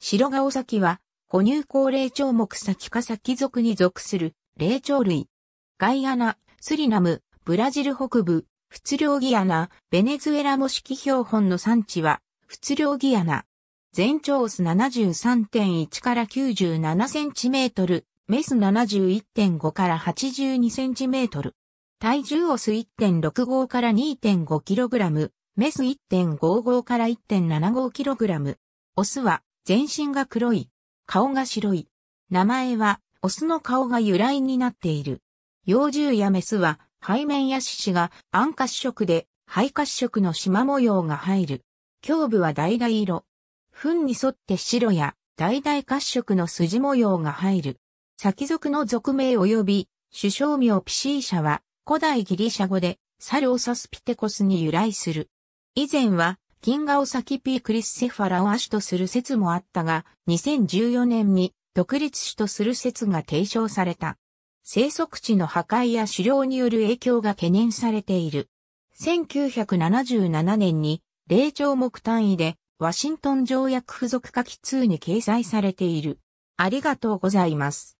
白顔先は、哺乳高霊長目先か先属に属する霊長類。ガイアナ、スリナム、ブラジル北部、仏領ギアナ、ベネズエラ模式標本の産地は、仏領ギアナ。全長オス73.1から97センチメートル、メス71.5から82センチメートル。体重オス1.65から2.5キログラム、メス1.55から1.75キログラム。オスは全身が黒い、顔が白い。名前は、オスの顔が由来になっている。幼獣やメスは、背面や獅子が暗褐色で、肺褐色の縞模様が入る。胸部は橙色。糞に沿って白や橙褐色の筋模様が入る。先属の属名及び、首相名ピシー社は古代ギリシャ語で猿を指すピテコスに由来する。以前は金河を先 P クリスセファラを亜種とする説もあったが、2014年に独立種とする説が提唱された。生息地の破壊や狩猟による影響が懸念されている。1977年に、霊長目単位で、ワシントン条約付属下記2に掲載されている。ありがとうございます。